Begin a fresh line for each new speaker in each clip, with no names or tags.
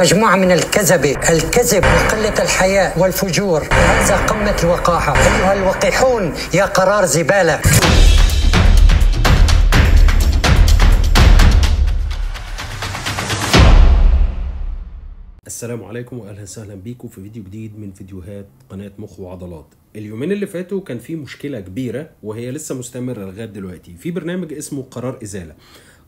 مجموعة من الكذبة الكذب وقلة الحياء والفجور هذا قمة الوقاحة أيها الوقيحون يا قرار زبالة السلام عليكم واهلا وسهلا بيكم في فيديو جديد من فيديوهات قناه مخ وعضلات اليومين اللي فاتوا كان في مشكله كبيره وهي لسه مستمره لغايه دلوقتي في برنامج اسمه قرار ازاله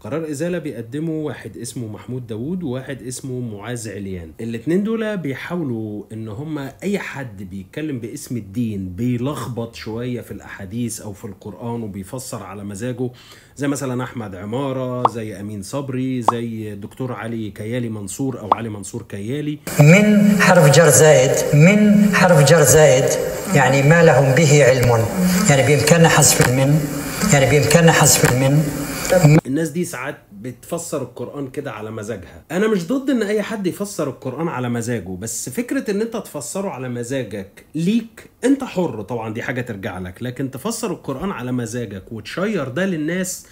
قرار إزالة بيقدمه واحد اسمه محمود داوود وواحد اسمه معاذ عليان الاتنين دول بيحاولوا ان هما اي حد بيتكلم باسم الدين بيلخبط شوية في الاحاديث او في القرآن وبيفسر على مزاجه زي مثلا احمد عمارة زي امين صبري زي دكتور علي كيالي منصور او علي منصور كيالي من حرف جر زائد من حرف جر زائد يعني ما لهم به علم يعني بامكاننا حذف المن يعني بامكاننا حذف المن الناس دي ساعات بتفسر القرآن كده على مزاجها أنا مش ضد إن أي حد يفسر القرآن على مزاجه بس فكرة إن أنت تفسره على مزاجك ليك أنت حر طبعا دي حاجة ترجع لك لكن تفسر القرآن على مزاجك وتشير ده للناس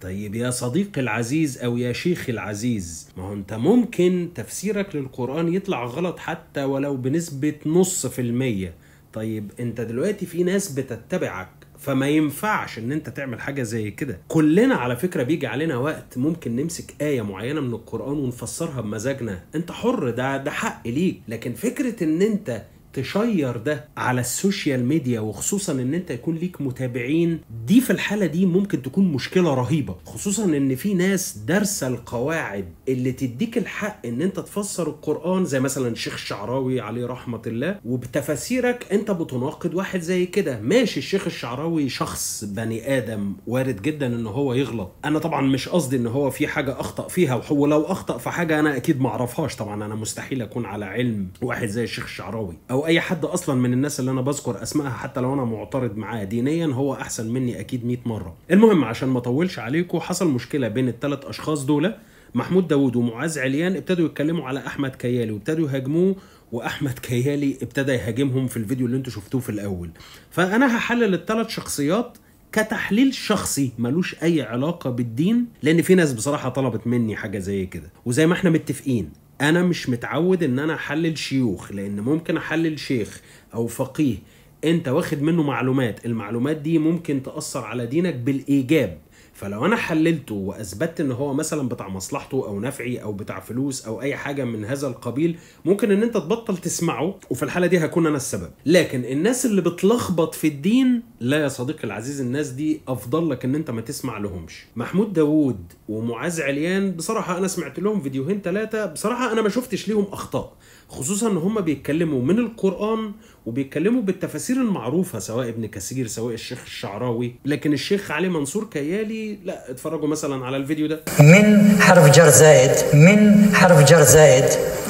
طيب يا صديقي العزيز او يا شيخي العزيز ما هو انت ممكن تفسيرك للقرآن يطلع غلط حتى ولو بنسبة نص في المية طيب انت دلوقتي في ناس بتتبعك فما ينفعش ان انت تعمل حاجه زي كده كلنا على فكره بيجي علينا وقت ممكن نمسك ايه معينه من القران ونفسرها بمزاجنا انت حر ده ده حق ليك لكن فكره ان انت تشير ده على السوشيال ميديا وخصوصا ان انت يكون ليك متابعين دي في الحاله دي ممكن تكون مشكله رهيبه خصوصا ان في ناس دارسه القواعد اللي تديك الحق ان انت تفسر القران زي مثلا الشيخ الشعراوي عليه رحمه الله وبتفاسيرك انت بتناقض واحد زي كده ماشي الشيخ الشعراوي شخص بني ادم وارد جدا ان هو يغلط انا طبعا مش قصدي ان هو في حاجه اخطا فيها وهو لو اخطا في حاجه انا اكيد ما اعرفهاش طبعا انا مستحيل اكون على علم واحد زي الشيخ الشعراوي او اي حد اصلا من الناس اللي انا بذكر اسمائها حتى لو انا معترض معاه دينيا هو احسن مني اكيد 100 مره المهم عشان ما اطولش عليكم حصل مشكله بين الثلاث اشخاص دول محمود داوود ومعاذ عليان ابتدوا يتكلموا على احمد كيالي وابتدوا يهاجموه واحمد كيالي ابتدى يهاجمهم في الفيديو اللي انتوا شفتوه في الاول فانا هحلل الثلاث شخصيات كتحليل شخصي ملوش اي علاقه بالدين لان في ناس بصراحه طلبت مني حاجه زي كده وزي ما احنا متفقين انا مش متعود ان انا احلل شيوخ لان ممكن احلل شيخ او فقيه انت واخد منه معلومات المعلومات دي ممكن تاثر على دينك بالايجاب فلو انا حللته واثبتت ان هو مثلا بتاع مصلحته او نفعي او بتاع فلوس او اي حاجه من هذا القبيل ممكن ان انت تبطل تسمعه وفي الحاله دي هكون انا السبب لكن الناس اللي بتلخبط في الدين لا يا صديقي العزيز الناس دي افضل لك ان انت ما تسمع لهمش محمود داوود ومعاذ عليان بصراحه انا سمعت لهم فيديوهين ثلاثه بصراحه انا ما شفتش ليهم اخطاء خصوصا ان هم بيتكلموا من القران وبيتكلموا بالتفاسير المعروفة سواء ابن كثير سواء الشيخ الشعراوي لكن الشيخ علي منصور كيالي لا اتفرجوا مثلا على الفيديو ده من حرف جر زائد من حرف جر زائد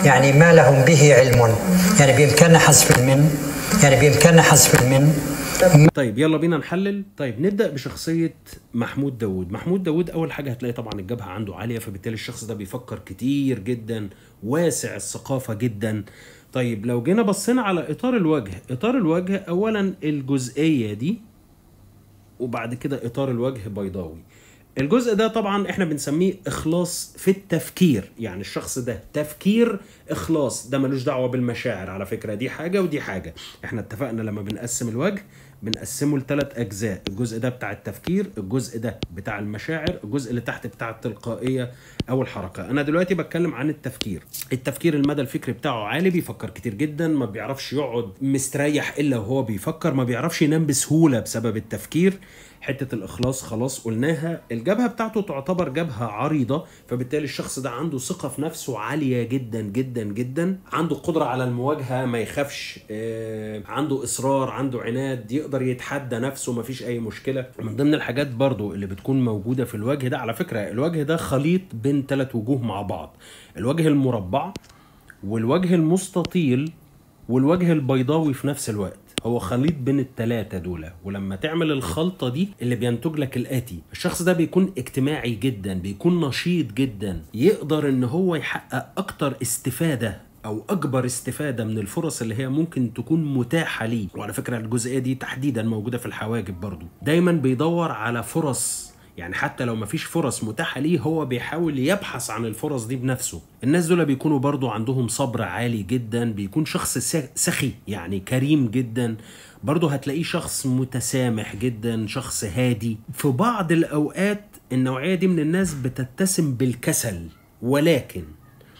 يعني ما لهم به علم يعني بإمكاننا حذف المن يعني بإمكاننا حذف المن طيب يلا بينا نحلل طيب نبدا بشخصيه محمود داوود محمود داوود اول حاجه هتلاقي طبعا الجبهه عنده عاليه فبالتالي الشخص ده بيفكر كتير جدا واسع الثقافه جدا طيب لو جينا بصينا على اطار الوجه اطار الوجه اولا الجزئيه دي وبعد كده اطار الوجه بيضاوي الجزء ده طبعا احنا بنسميه اخلاص في التفكير يعني الشخص ده تفكير اخلاص ده ملوش دعوه بالمشاعر على فكره دي حاجه ودي حاجه احنا اتفقنا لما بنقسم الوجه بنقسمه لثلاث اجزاء الجزء ده بتاع التفكير الجزء ده بتاع المشاعر الجزء اللي تحت بتاع التلقائيه او الحركه انا دلوقتي بتكلم عن التفكير التفكير المدى الفكري بتاعه عالي بيفكر كتير جدا ما بيعرفش يقعد مستريح الا وهو بيفكر ما بيعرفش ينام بسهوله بسبب التفكير حته الاخلاص خلاص قلناها الجبهه بتاعته تعتبر جبهه عريضه فبالتالي الشخص ده عنده ثقه في نفسه عاليه جدا جدا جدا عنده قدره على المواجهه ما يخافش آه، عنده اصرار عنده عناد يقدر يتحدى نفسه ما فيش اي مشكله من ضمن الحاجات برضو اللي بتكون موجوده في الوجه ده على فكره الوجه ده خليط بين ثلاث وجوه مع بعض الوجه المربع والوجه المستطيل والوجه البيضاوي في نفس الوقت هو خليط بين التلاتة دول ولما تعمل الخلطة دي اللي بينتج لك الآتي الشخص ده بيكون اجتماعي جدا بيكون نشيط جدا يقدر ان هو يحقق اكتر استفادة او اكبر استفاده من الفرص اللي هي ممكن تكون متاحه ليه وعلى فكره الجزئيه دي تحديدا موجوده في الحواجب برضو دايما بيدور على فرص يعني حتى لو مفيش فرص متاحة ليه هو بيحاول يبحث عن الفرص دي بنفسه الناس دول بيكونوا برضو عندهم صبر عالي جدا بيكون شخص سخي يعني كريم جدا برضه هتلاقيه شخص متسامح جدا شخص هادي في بعض الأوقات النوعية دي من الناس بتتسم بالكسل ولكن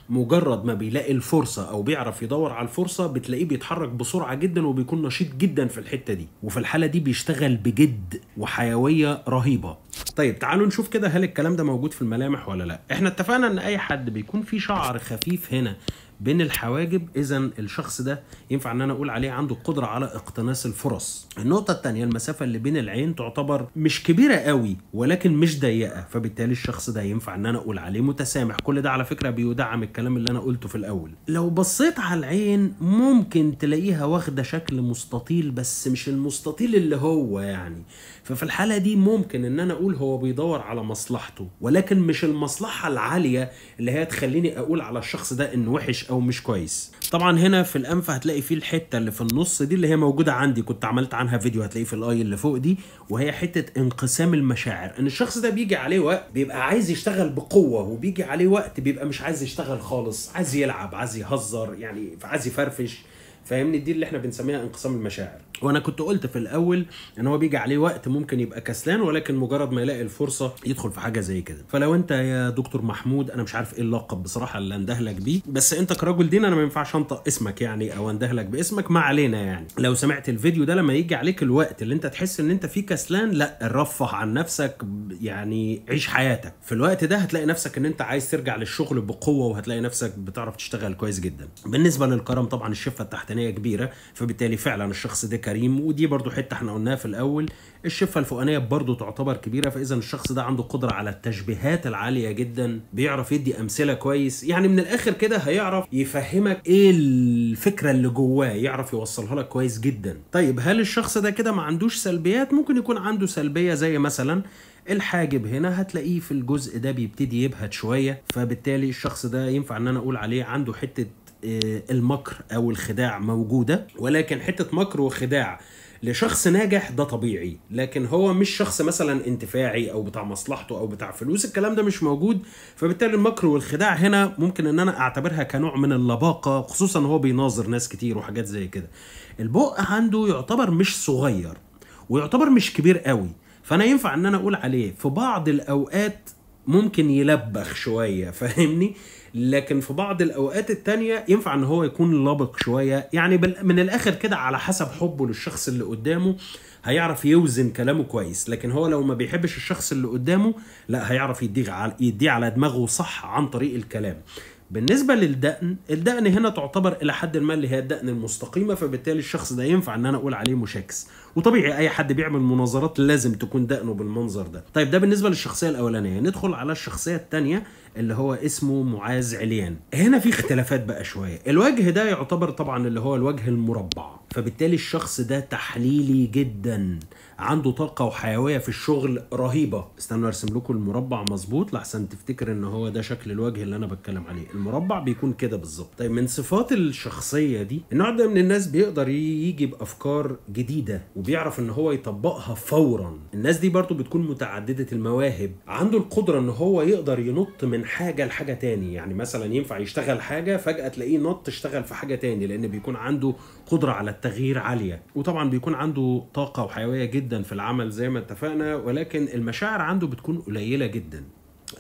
مجرد ما بيلاقي الفرصة أو بيعرف يدور على الفرصة بتلاقيه بيتحرك بسرعة جدا وبيكون نشيط جدا في الحتة دي وفي الحالة دي بيشتغل بجد وحيوية رهيبة طيب تعالوا نشوف كده هل الكلام ده موجود في الملامح ولا لا احنا اتفقنا ان اي حد بيكون في شعر خفيف هنا بين الحواجب اذا الشخص ده ينفع ان انا اقول عليه عنده قدره على اقتناص الفرص النقطه الثانيه المسافه اللي بين العين تعتبر مش كبيره قوي ولكن مش ضيقه فبالتالي الشخص ده ينفع ان انا اقول عليه متسامح كل ده على فكره بيدعم الكلام اللي انا قلته في الاول لو بصيت على العين ممكن تلاقيها واخده شكل مستطيل بس مش المستطيل اللي هو يعني ففي الحالة دي ممكن ان انا اقول هو بيدور على مصلحته ولكن مش المصلحة العالية اللي هي تخليني اقول على الشخص ده انه وحش او مش كويس طبعا هنا في الانف هتلاقي فيه الحتة اللي في النص دي اللي هي موجودة عندي كنت عملت عنها فيديو هتلاقيه في الاي اللي فوق دي وهي حتة انقسام المشاعر ان الشخص ده بيجي عليه وقت بيبقى عايز يشتغل بقوة وبيجي عليه وقت بيبقى مش عايز يشتغل خالص عايز يلعب عايز يهزر يعني عايز يفرفش فاهمني دي اللي احنا بنسميها انقسام المشاعر وانا كنت قلت في الاول ان هو بيجي عليه وقت ممكن يبقى كسلان ولكن مجرد ما يلاقي الفرصه يدخل في حاجه زي كده فلو انت يا دكتور محمود انا مش عارف ايه اللقب بصراحه اللي اندهلك بيه بس انت كراجل دين انا ما ينفعش انطق اسمك يعني او اندهلك باسمك ما علينا يعني لو سمعت الفيديو ده لما يجي عليك الوقت اللي انت تحس ان انت فيه كسلان لا رفه عن نفسك يعني عيش حياتك في الوقت ده هتلاقي نفسك ان انت عايز ترجع للشغل بقوه وهتلاقي نفسك بتعرف تشتغل كويس جدا بالنسبه للكرم طبعا الشفه التحتانيه كبيره فبالتالي فعلا الشخص ده كريم ودي برضو حته احنا قلناها في الاول الشفه الفوقانيه برضو تعتبر كبيره فاذا الشخص ده عنده قدره على التشبيهات العاليه جدا بيعرف يدي امثله كويس يعني من الاخر كده هيعرف يفهمك ايه الفكره اللي جواه يعرف يوصلها لك كويس جدا طيب هل الشخص ده كده ما عندوش سلبيات ممكن يكون عنده سلبيه زي مثلا الحاجب هنا هتلاقيه في الجزء ده بيبتدي يبهت شويه فبالتالي الشخص ده ينفع ان انا اقول عليه عنده حته آه، المكر او الخداع موجوده ولكن حته مكر وخداع لشخص ناجح ده طبيعي لكن هو مش شخص مثلا انتفاعي او بتاع مصلحته او بتاع فلوس الكلام ده مش موجود فبالتالي المكر والخداع هنا ممكن ان انا اعتبرها كنوع من اللباقه خصوصا هو بيناظر ناس كتير وحاجات زي كده البق عنده يعتبر مش صغير ويعتبر مش كبير قوي فانا ينفع ان انا اقول عليه في بعض الاوقات ممكن يلبخ شويه فاهمني لكن في بعض الاوقات التانية ينفع ان هو يكون لبق شوية يعني من الاخر كده على حسب حبه للشخص اللي قدامه هيعرف يوزن كلامه كويس لكن هو لو ما بيحبش الشخص اللي قدامه لا هيعرف يديه على يديه على دماغه صح عن طريق الكلام بالنسبه للدقن الدقن هنا تعتبر الى حد ما اللي هي الدقن المستقيمه فبالتالي الشخص ده ينفع ان انا اقول عليه مشاكس وطبيعي اي حد بيعمل مناظرات لازم تكون دقنه بالمنظر ده طيب ده بالنسبه للشخصيه الاولانيه ندخل على الشخصيه الثانيه اللي هو اسمه معاذ عليان هنا في اختلافات بقى شويه الوجه ده يعتبر طبعا اللي هو الوجه المربع فبالتالي الشخص ده تحليلي جدا عنده طاقه وحيويه في الشغل رهيبه استنوا ارسم لكم المربع مظبوط لحسن تفتكر ان هو ده شكل الوجه اللي انا بتكلم عليه المربع بيكون كده بالظبط طيب من صفات الشخصيه دي النوع ده من الناس بيقدر يجي بافكار جديده وبيعرف ان هو يطبقها فورا الناس دي برضو بتكون متعدده المواهب عنده القدره ان هو يقدر ينط من حاجه لحاجه تاني يعني مثلا ينفع يشتغل حاجه فجاه تلاقيه نط اشتغل في حاجه تاني لان بيكون عنده قدره على التغيير عاليه وطبعا بيكون عنده طاقه وحيويه جدا في العمل زي ما اتفقنا ولكن المشاعر عنده بتكون قليله جدا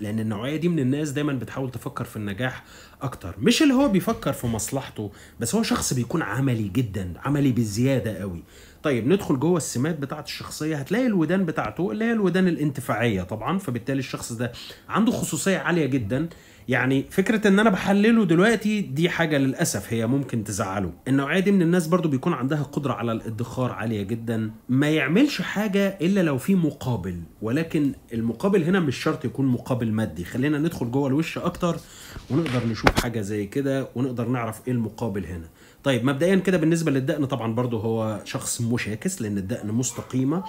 لان النوعيه دي من الناس دايما بتحاول تفكر في النجاح اكتر مش اللي هو بيفكر في مصلحته بس هو شخص بيكون عملي جدا عملي بزياده قوي طيب ندخل جوه السمات بتاعه الشخصيه هتلاقي الودان بتاعته اللي هي الودان الانتفاعيه طبعا فبالتالي الشخص ده عنده خصوصيه عاليه جدا يعني فكره ان انا بحلله دلوقتي دي حاجه للاسف هي ممكن تزعله النوعيه دي من الناس برضو بيكون عندها قدره على الادخار عاليه جدا ما يعملش حاجه الا لو في مقابل ولكن المقابل هنا مش شرط يكون مقابل مادي خلينا ندخل جوه الوش اكتر ونقدر نشوف حاجه زي كده ونقدر نعرف ايه المقابل هنا طيب مبدئيا كده بالنسبه للدقن طبعا برضو هو شخص مشاكس لان الدقن مستقيمه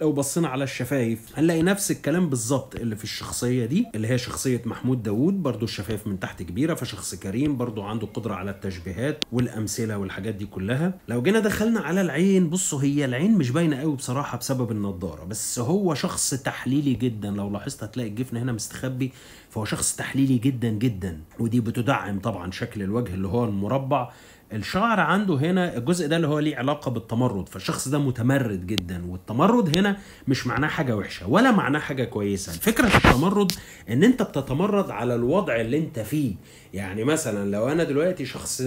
لو بصينا على الشفايف هنلاقي نفس الكلام بالظبط اللي في الشخصية دي اللي هي شخصية محمود داوود برضو الشفايف من تحت كبيرة فشخص كريم برضو عنده قدرة على التشبيهات والأمثلة والحاجات دي كلها لو جينا دخلنا على العين بصوا هي العين مش باينة قوي بصراحة بسبب النظارة بس هو شخص تحليلي جدا لو لاحظت هتلاقي الجفن هنا مستخبي فهو شخص تحليلي جدا جدا ودي بتدعم طبعا شكل الوجه اللي هو المربع الشعر عنده هنا الجزء ده اللي هو ليه علاقه بالتمرد فالشخص ده متمرد جدا والتمرد هنا مش معناه حاجه وحشه ولا معناه حاجه كويسه الفكره في التمرد ان انت بتتمرد على الوضع اللي انت فيه يعني مثلا لو انا دلوقتي شخص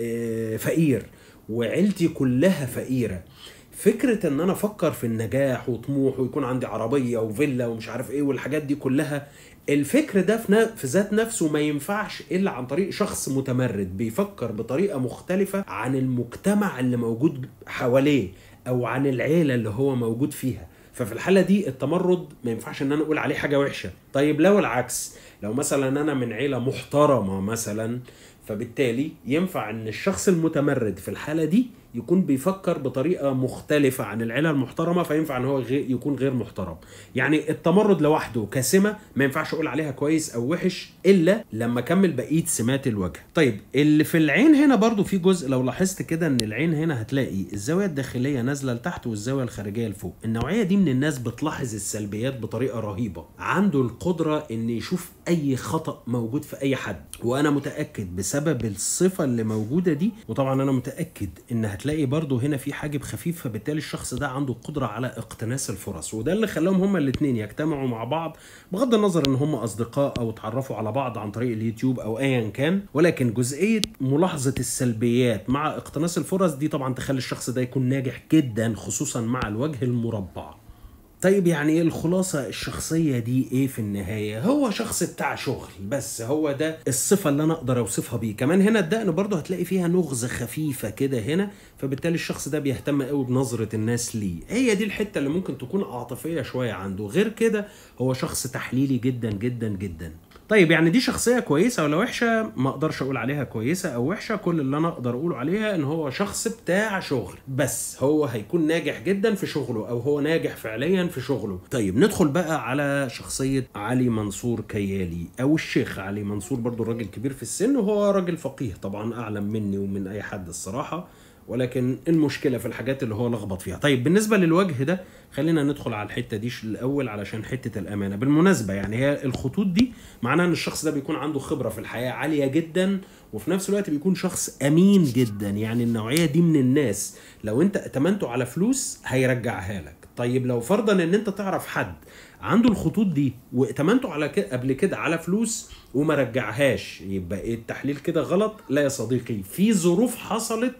آه، فقير وعيلتي كلها فقيره فكره ان انا افكر في النجاح وطموح ويكون عندي عربيه وفيلا ومش عارف ايه والحاجات دي كلها الفكر ده في, في ذات نفسه ما ينفعش الا عن طريق شخص متمرد بيفكر بطريقه مختلفه عن المجتمع اللي موجود حواليه او عن العيله اللي هو موجود فيها ففي الحاله دي التمرد ما ينفعش ان انا اقول عليه حاجه وحشه طيب لو العكس لو مثلا انا من عيله محترمه مثلا فبالتالي ينفع ان الشخص المتمرد في الحاله دي يكون بيفكر بطريقه مختلفه عن العيله المحترمه فينفع ان هو غير يكون غير محترم يعني التمرد لوحده كسمه ما ينفعش اقول عليها كويس او وحش الا لما اكمل بقيه سمات الوجه طيب اللي في العين هنا برضو في جزء لو لاحظت كده ان العين هنا هتلاقي الزاويه الداخليه نازله لتحت والزاويه الخارجيه لفوق النوعيه دي من الناس بتلاحظ السلبيات بطريقه رهيبه عنده القدره ان يشوف اي خطا موجود في اي حد وانا متاكد بسبب الصفه اللي موجوده دي وطبعا انا متاكد ان هتلاقي برضو هنا في حاجب خفيف فبالتالي الشخص ده عنده قدره على اقتناس الفرص وده اللي خلاهم هما الاثنين يجتمعوا مع بعض بغض النظر ان هما اصدقاء او اتعرفوا على بعض عن طريق اليوتيوب او ايا كان ولكن جزئيه ملاحظه السلبيات مع اقتناس الفرص دي طبعا تخلي الشخص ده يكون ناجح جدا خصوصا مع الوجه المربع طيب يعني ايه الخلاصة الشخصية دي ايه في النهاية هو شخص بتاع شغل بس هو ده الصفة اللي انا اقدر اوصفها بيه كمان هنا الدقن برضه هتلاقي فيها نغزة خفيفة كده هنا فبالتالي الشخص ده بيهتم قوي بنظرة الناس ليه هي دي الحتة اللي ممكن تكون عاطفية شوية عنده غير كده هو شخص تحليلي جدا جدا جدا طيب يعني دي شخصيه كويسه ولا وحشه ما اقدرش اقول عليها كويسه او وحشه كل اللي انا اقدر اقوله عليها ان هو شخص بتاع شغل بس هو هيكون ناجح جدا في شغله او هو ناجح فعليا في شغله طيب ندخل بقى على شخصيه علي منصور كيالي او الشيخ علي منصور برضو الراجل كبير في السن وهو راجل فقيه طبعا اعلم مني ومن اي حد الصراحه ولكن إيه المشكله في الحاجات اللي هو لخبط فيها طيب بالنسبه للوجه ده خلينا ندخل على الحته دي الاول علشان حته الامانه بالمناسبه يعني هي الخطوط دي معناها ان الشخص ده بيكون عنده خبره في الحياه عاليه جدا وفي نفس الوقت بيكون شخص امين جدا يعني النوعيه دي من الناس لو انت اتمنته على فلوس هيرجعها لك طيب لو فرضا ان انت تعرف حد عنده الخطوط دي واتمنته على كده قبل كده على فلوس وما رجعهاش يبقى ايه التحليل كده غلط لا يا صديقي في ظروف حصلت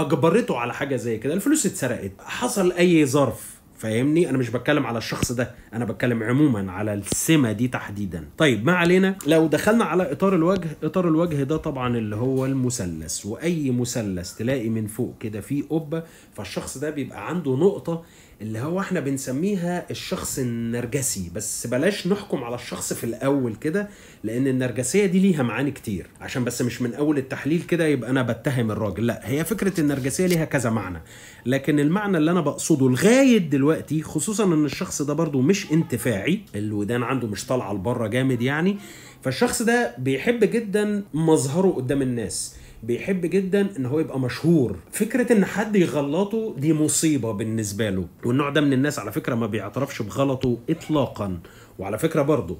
اجبرته على حاجه زي كده الفلوس اتسرقت حصل اي ظرف فاهمني انا مش بتكلم على الشخص ده انا بتكلم عموما على السمه دي تحديدا طيب ما علينا لو دخلنا على اطار الوجه اطار الوجه ده طبعا اللي هو المثلث واي مثلث تلاقي من فوق كده فيه قبه فالشخص ده بيبقى عنده نقطه اللي هو احنا بنسميها الشخص النرجسي بس بلاش نحكم على الشخص في الاول كده لان النرجسيه دي ليها معاني كتير عشان بس مش من اول التحليل كده يبقى انا بتهم الراجل لا هي فكره النرجسيه ليها كذا معنى لكن المعنى اللي انا بقصده لغايه دلوقتي خصوصا ان الشخص ده برضو مش مش انتفاعي الودان عنده مش طالعه لبره جامد يعني فالشخص ده بيحب جدا مظهره قدام الناس بيحب جدا ان هو يبقى مشهور فكره ان حد يغلطه دي مصيبه بالنسبه له والنوع ده من الناس على فكره ما بيعترفش بغلطه اطلاقا وعلى فكره برضه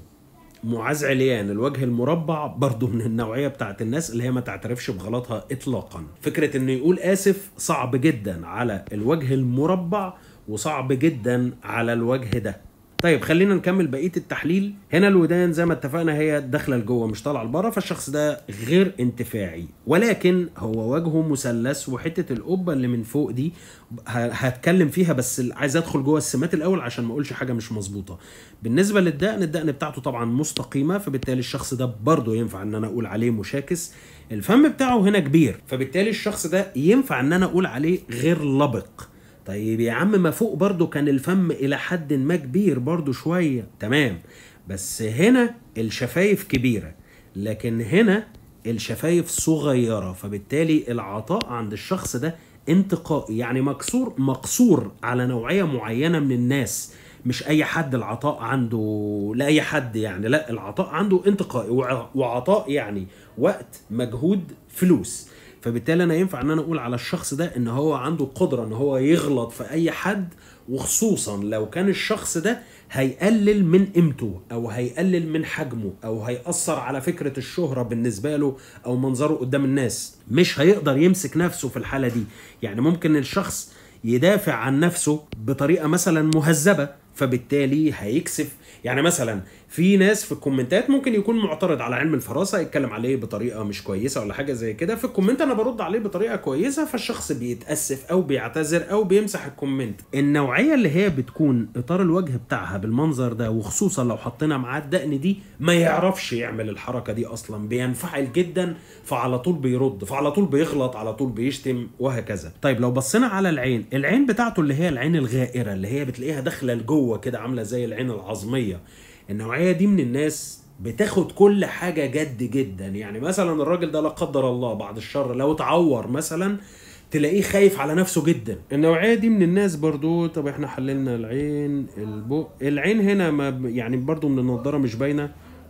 معاذ عليان الوجه المربع برضه من النوعية بتاعت الناس اللي هي ما تعترفش بغلطها إطلاقا فكرة إنه يقول آسف صعب جدا على الوجه المربع وصعب جدا على الوجه ده طيب خلينا نكمل بقيه التحليل هنا الودان زي ما اتفقنا هي داخله لجوه مش طالعه لبره فالشخص ده غير انتفاعي ولكن هو وجهه مثلث وحته القبه اللي من فوق دي هتكلم فيها بس عايز ادخل جوه السمات الاول عشان ما اقولش حاجه مش مظبوطه بالنسبه للدقن الدقن بتاعته طبعا مستقيمه فبالتالي الشخص ده برضه ينفع ان انا اقول عليه مشاكس الفم بتاعه هنا كبير فبالتالي الشخص ده ينفع ان انا اقول عليه غير لبق طيب يا عم ما فوق برضو كان الفم الى حد ما كبير برضو شويه تمام بس هنا الشفايف كبيره لكن هنا الشفايف صغيره فبالتالي العطاء عند الشخص ده انتقائي يعني مكسور مقصور على نوعيه معينه من الناس مش اي حد العطاء عنده لاي حد يعني لا العطاء عنده انتقائي وعطاء يعني وقت مجهود فلوس فبالتالي انا ينفع ان انا اقول على الشخص ده ان هو عنده القدره ان هو يغلط في اي حد وخصوصا لو كان الشخص ده هيقلل من قيمته او هيقلل من حجمه او هيأثر على فكره الشهره بالنسبه له او منظره قدام الناس مش هيقدر يمسك نفسه في الحاله دي يعني ممكن الشخص يدافع عن نفسه بطريقه مثلا مهذبه فبالتالي هيكسف يعني مثلا في ناس في الكومنتات ممكن يكون معترض على علم الفراسه يتكلم عليه بطريقه مش كويسه ولا حاجه زي كده في الكومنت انا برد عليه بطريقه كويسه فالشخص بيتاسف او بيعتذر او بيمسح الكومنت النوعيه اللي هي بتكون اطار الوجه بتاعها بالمنظر ده وخصوصا لو حطينا معاه الدقن دي ما يعرفش يعمل الحركه دي اصلا بينفعل جدا فعلى طول بيرد فعلى طول بيغلط على طول بيشتم وهكذا طيب لو بصينا على العين العين بتاعته اللي هي العين الغائره اللي هي بتلاقيها داخله لجوه كده عامله زي العين العظميه النوعيه دي من الناس بتاخد كل حاجه جد جدا يعني مثلا الراجل ده لا قدر الله بعد الشر لو اتعور مثلا تلاقيه خايف على نفسه جدا النوعيه دي من الناس برضو طب احنا حللنا العين البق العين هنا ما يعني برضو من النضاره مش باينه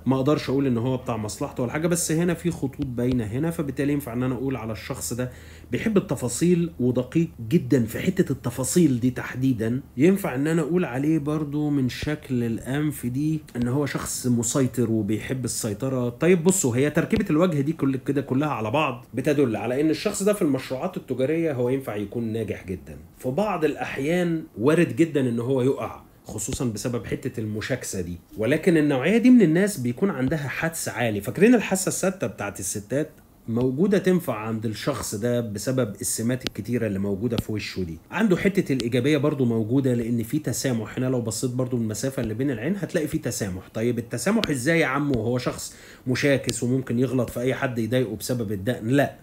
ما اقدرش اقول ان هو بتاع مصلحته ولا حاجه بس هنا في خطوط باينه هنا فبالتالي ينفع ان انا اقول على الشخص ده بيحب التفاصيل ودقيق جدا في حته التفاصيل دي تحديدا ينفع ان انا اقول عليه برضو من شكل الانف دي ان هو شخص مسيطر وبيحب السيطره طيب بصوا هي تركيبه الوجه دي كل كده كلها على بعض بتدل على ان الشخص ده في المشروعات التجاريه هو ينفع يكون ناجح جدا في بعض الاحيان وارد جدا ان هو يقع خصوصا بسبب حته المشاكسه دي ولكن النوعيه دي من الناس بيكون عندها حدس عالي فاكرين الحاسه السادسه بتاعت الستات موجودة تنفع عند الشخص ده بسبب السمات الكتيرة اللي موجودة في وشه دي عنده حتة الإيجابية برضو موجودة لأن في تسامح هنا لو بصيت برضو المسافة اللي بين العين هتلاقي في تسامح طيب التسامح إزاي يا عم وهو شخص مشاكس وممكن يغلط في أي حد يضايقه بسبب الدقن لا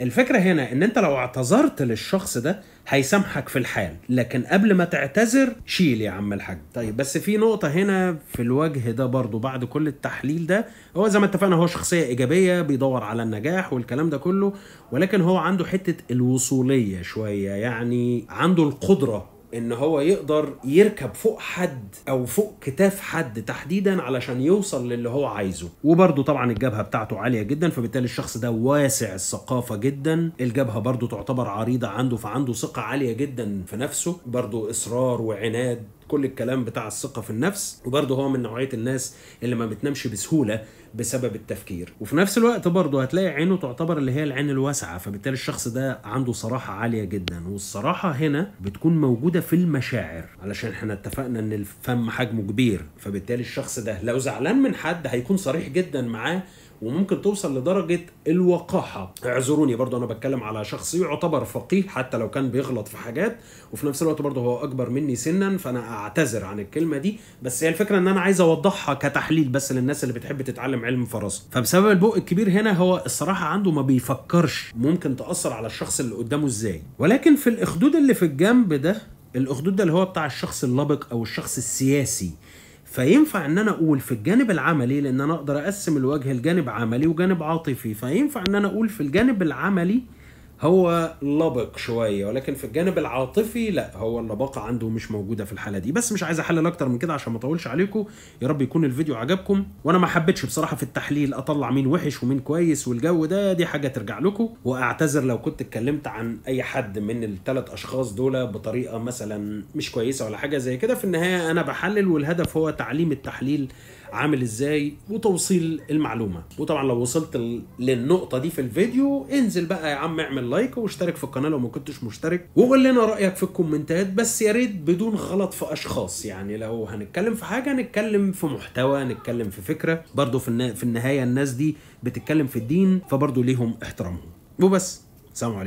الفكره هنا ان انت لو اعتذرت للشخص ده هيسامحك في الحال لكن قبل ما تعتذر شيل يا عم الحاج طيب بس في نقطة هنا في الوجه ده برضو بعد كل التحليل ده هو زي ما اتفقنا هو شخصية إيجابية بيدور على النجاح والكلام ده كله ولكن هو عنده حتة الوصولية شوية يعني عنده القدرة ان هو يقدر يركب فوق حد او فوق كتاف حد تحديدا علشان يوصل للي هو عايزه وبرده طبعا الجبهه بتاعته عاليه جدا فبالتالي الشخص ده واسع الثقافه جدا الجبهه برده تعتبر عريضه عنده فعنده ثقه عاليه جدا في نفسه برده اصرار وعناد كل الكلام بتاع الثقه في النفس وبرضه هو من نوعيه الناس اللي ما بتنامش بسهوله بسبب التفكير وفي نفس الوقت برضه هتلاقي عينه تعتبر اللي هي العين الواسعه فبالتالي الشخص ده عنده صراحه عاليه جدا والصراحه هنا بتكون موجوده في المشاعر علشان احنا اتفقنا ان الفم حجمه كبير فبالتالي الشخص ده لو زعلان من حد هيكون صريح جدا معاه وممكن توصل لدرجه الوقاحه اعذروني برضو انا بتكلم على شخص يعتبر فقيه حتى لو كان بيغلط في حاجات وفي نفس الوقت برضه هو اكبر مني سنا فانا اعتذر عن الكلمه دي بس هي الفكره ان انا عايز اوضحها كتحليل بس للناس اللي بتحب تتعلم علم فراسه فبسبب البوق الكبير هنا هو الصراحه عنده ما بيفكرش ممكن تاثر على الشخص اللي قدامه ازاي ولكن في الاخدود اللي في الجنب ده الاخدود ده اللي هو بتاع الشخص اللبق او الشخص السياسي فينفع ان انا اقول في الجانب العملي لان انا اقدر اقسم الوجه لجانب عملي وجانب عاطفي فينفع ان انا اقول في الجانب العملي هو لبق شويه ولكن في الجانب العاطفي لا هو اللباقه عنده مش موجوده في الحاله دي بس مش عايز احلل اكتر من كده عشان ما اطولش عليكم يا رب يكون الفيديو عجبكم وانا ما حبيتش بصراحه في التحليل اطلع مين وحش ومين كويس والجو ده دي حاجه ترجع لكم واعتذر لو كنت اتكلمت عن اي حد من الثلاث اشخاص دول بطريقه مثلا مش كويسه ولا حاجه زي كده في النهايه انا بحلل والهدف هو تعليم التحليل عامل ازاي وتوصيل المعلومه وطبعا لو وصلت للنقطه دي في الفيديو انزل بقى يا عم اعمل لايك واشترك في القناه لو ما كنتش مشترك وقول لنا رايك في الكومنتات بس يا ريت بدون غلط في اشخاص يعني لو هنتكلم في حاجه نتكلم في محتوى نتكلم في فكره برضو في النهايه الناس دي بتتكلم في الدين فبرضو ليهم احترامهم وبس سلام عليكم